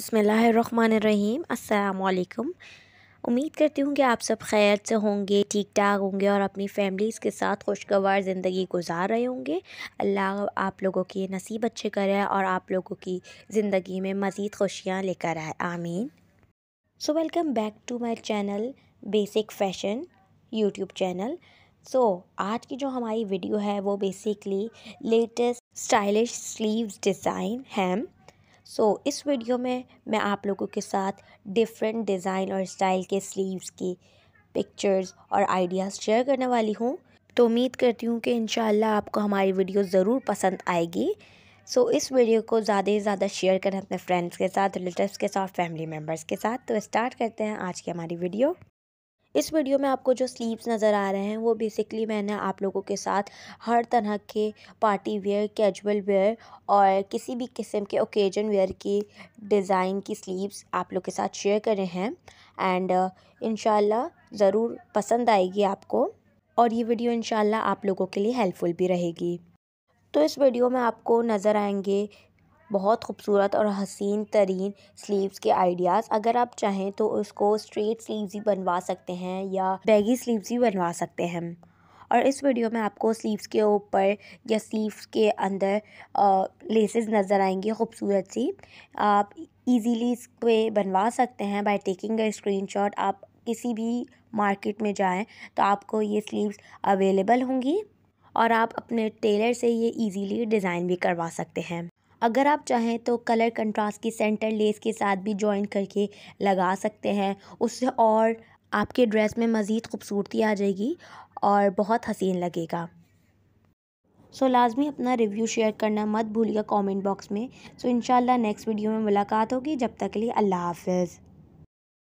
बसमीम अल्लाम उम्मीद करती हूँ कि आप सब खैर से होंगे ठीक ठाक होंगे और अपनी फैमिलीज़ के साथ खुशगवार ज़िंदगी गुजार रहे होंगे अल्लाह आप लोगों के नसीब अच्छे करे और आप लोगों की ज़िंदगी में मज़ीद खुशियाँ लेकर आए आमीन so welcome back to my channel basic fashion YouTube channel so आज की जो हमारी वीडियो है वो basically latest stylish sleeves design हैम सो so, इस वीडियो में मैं आप लोगों के साथ डिफरेंट डिज़ाइन और स्टाइल के स्लीव्स की पिक्चर्स और आइडियाज़ शेयर करने वाली हूँ तो उम्मीद करती हूँ कि इन आपको हमारी वीडियो ज़रूर पसंद आएगी सो so, इस वीडियो को ज़्यादा से ज़्यादा शेयर करें अपने फ्रेंड्स के साथ रिलेटिव्स के साथ फैमिली मेम्बर्स के साथ तो स्टार्ट करते हैं आज की हमारी वीडियो इस वीडियो में आपको जो स्लीव्स नज़र आ रहे हैं वो बेसिकली मैंने आप लोगों के साथ हर तरह के पार्टी वेयर कैजुअल वेयर और किसी भी किस्म के ओकेजन वेयर की डिज़ाइन की स्लीव्स आप लोग के साथ शेयर करे हैं एंड इन uh, ज़रूर पसंद आएगी आपको और ये वीडियो इन आप लोगों के लिए हेल्पफुल भी रहेगी तो इस वीडियो में आपको नज़र आएंगे बहुत खूबसूरत और हसीन तरीन स्लीव्स के आइडियाज़ अगर आप चाहें तो उसको स्ट्रेट स्लीव्स ही बनवा सकते हैं या बैगी स्लीव्स ही बनवा सकते हैं और इस वीडियो में आपको स्लीव्स के ऊपर या स्लीव्स के अंदर लेसेस नज़र आएंगी खूबसूरत सी आप इजीली इस पर बनवा सकते हैं बाय टेकिंग अ स्क्रीनशॉट आप किसी भी मार्केट में जाएं तो आपको ये स्लीव्स अवेलेबल होंगी और आप अपने टेलर से ये इजीली डिज़ाइन भी करवा सकते हैं अगर आप चाहें तो कलर कंट्रास्ट की सेंटर लेस के साथ भी जॉइन करके लगा सकते हैं उससे और आपके ड्रेस में मज़ीद खूबसूरती आ जाएगी और बहुत हसीन लगेगा सो so, लाजमी अपना रिव्यू शेयर करना मत भूलिएगा कमेंट बॉक्स में so so, in next video में मुलाकात होगी जब तक के लिए अल्लाह हाफिज़